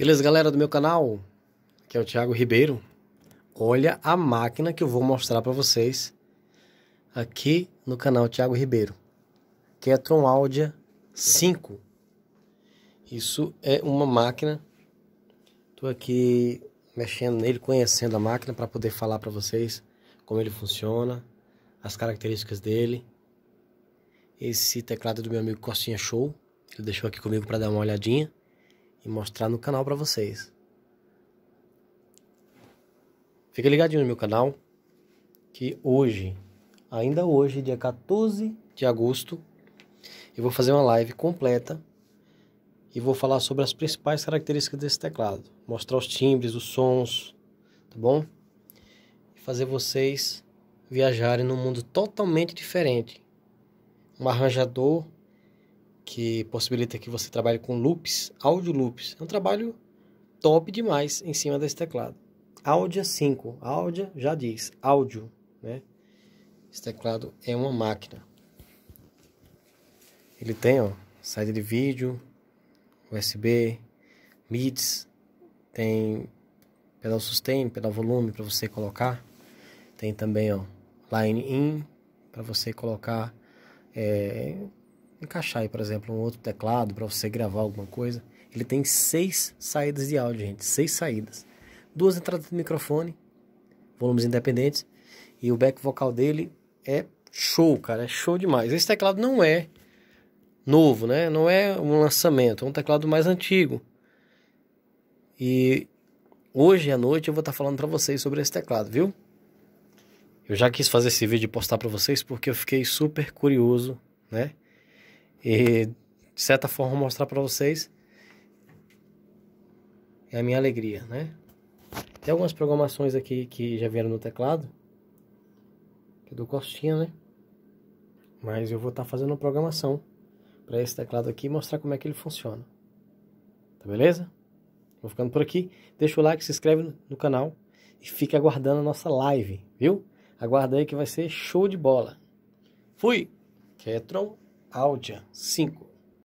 Beleza, galera do meu canal? Aqui é o Thiago Ribeiro. Olha a máquina que eu vou mostrar para vocês aqui no canal Thiago Ribeiro. Que é a Tron Audia 5. Isso é uma máquina. Tô aqui mexendo nele, conhecendo a máquina para poder falar para vocês como ele funciona, as características dele. Esse teclado é do meu amigo Costinha Show. Ele deixou aqui comigo para dar uma olhadinha e mostrar no canal para vocês. Fica ligadinho no meu canal que hoje, ainda hoje, dia 14 de agosto, eu vou fazer uma live completa e vou falar sobre as principais características desse teclado, mostrar os timbres, os sons, tá bom? E fazer vocês viajarem num mundo totalmente diferente. Um arranjador que possibilita que você trabalhe com loops, áudio loops. É um trabalho top demais em cima desse teclado. Audia 5, Audia já diz, áudio, né? Esse teclado é uma máquina. Ele tem, ó, saída de vídeo, USB, MIDs, tem pedal sustain, pedal volume para você colocar. Tem também, ó, line in para você colocar é, encaixar aí, por exemplo, um outro teclado para você gravar alguma coisa. Ele tem seis saídas de áudio, gente, seis saídas. Duas entradas de microfone, volumes independentes, e o back vocal dele é show, cara, é show demais. Esse teclado não é novo, né? Não é um lançamento, é um teclado mais antigo. E hoje à noite eu vou estar tá falando para vocês sobre esse teclado, viu? Eu já quis fazer esse vídeo e postar para vocês porque eu fiquei super curioso, né? e, de certa forma, mostrar para vocês é a minha alegria, né? Tem algumas programações aqui que já vieram no teclado, que eu é dou costinha, né? Mas eu vou estar tá fazendo uma programação para esse teclado aqui e mostrar como é que ele funciona. Tá beleza? Vou ficando por aqui. Deixa o like, se inscreve no canal e fica aguardando a nossa live, viu? Aguarda aí que vai ser show de bola. Fui! Ketron. Áudia 5.